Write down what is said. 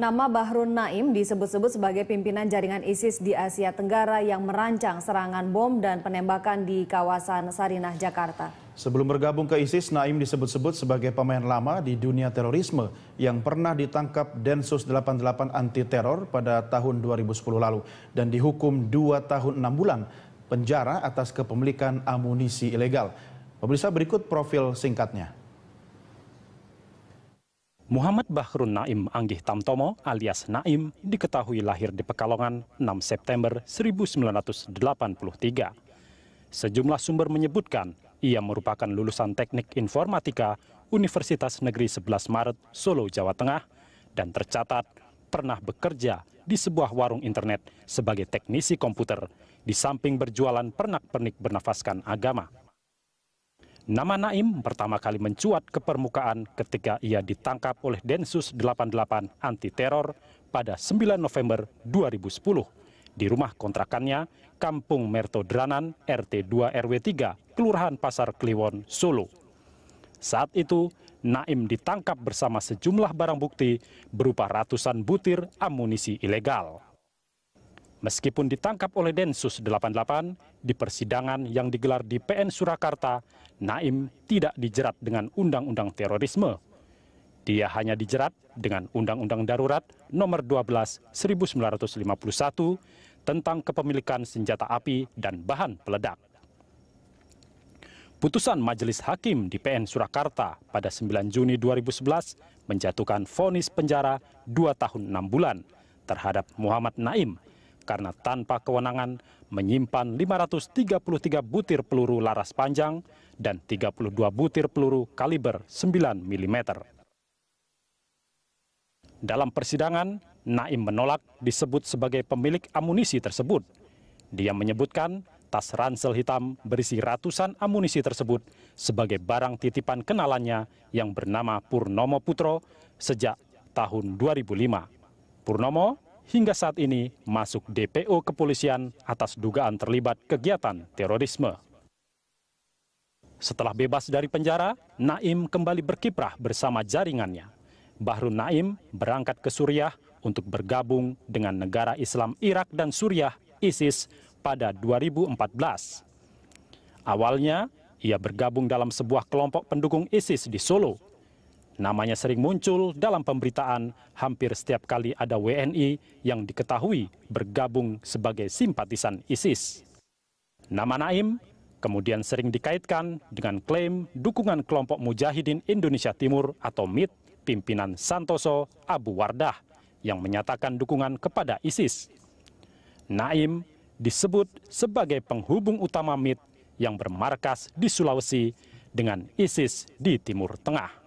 Nama Bahrun Naim disebut-sebut sebagai pimpinan jaringan ISIS di Asia Tenggara yang merancang serangan bom dan penembakan di kawasan Sarinah, Jakarta. Sebelum bergabung ke ISIS, Naim disebut-sebut sebagai pemain lama di dunia terorisme yang pernah ditangkap Densus 88 anti teror pada tahun 2010 lalu dan dihukum 2 tahun 6 bulan penjara atas kepemilikan amunisi ilegal. Pemirsa berikut profil singkatnya. Muhammad Bahrun Naim Anggih Tamtomo alias Naim diketahui lahir di Pekalongan 6 September 1983. Sejumlah sumber menyebutkan ia merupakan lulusan teknik informatika Universitas Negeri 11 Maret, Solo, Jawa Tengah, dan tercatat pernah bekerja di sebuah warung internet sebagai teknisi komputer, di samping berjualan pernak-pernik bernafaskan agama. Nama Naim pertama kali mencuat ke permukaan ketika ia ditangkap oleh Densus 88 anti teror pada 9 November 2010 di rumah kontrakannya Kampung Mertodranan RT 2 RW 3 Kelurahan Pasar Kliwon Solo. Saat itu Naim ditangkap bersama sejumlah barang bukti berupa ratusan butir amunisi ilegal meskipun ditangkap oleh Densus 88 di persidangan yang digelar di PN Surakarta, Naim tidak dijerat dengan undang-undang terorisme. Dia hanya dijerat dengan Undang-Undang Darurat Nomor 12 1951 tentang kepemilikan senjata api dan bahan peledak. Putusan Majelis Hakim di PN Surakarta pada 9 Juni 2011 menjatuhkan vonis penjara 2 tahun 6 bulan terhadap Muhammad Naim karena tanpa kewenangan menyimpan 533 butir peluru laras panjang dan 32 butir peluru kaliber 9 mm. Dalam persidangan, Naim menolak disebut sebagai pemilik amunisi tersebut. Dia menyebutkan tas ransel hitam berisi ratusan amunisi tersebut sebagai barang titipan kenalannya yang bernama Purnomo Putro sejak tahun 2005. Purnomo hingga saat ini masuk DPO kepolisian atas dugaan terlibat kegiatan terorisme. Setelah bebas dari penjara, Naim kembali berkiprah bersama jaringannya. Bahru Naim berangkat ke Suriah untuk bergabung dengan negara Islam Irak dan Suriah ISIS pada 2014. Awalnya, ia bergabung dalam sebuah kelompok pendukung ISIS di Solo Namanya sering muncul dalam pemberitaan hampir setiap kali ada WNI yang diketahui bergabung sebagai simpatisan ISIS. Nama Naim kemudian sering dikaitkan dengan klaim dukungan kelompok Mujahidin Indonesia Timur atau MIT pimpinan Santoso Abu Wardah yang menyatakan dukungan kepada ISIS. Naim disebut sebagai penghubung utama MIT yang bermarkas di Sulawesi dengan ISIS di Timur Tengah.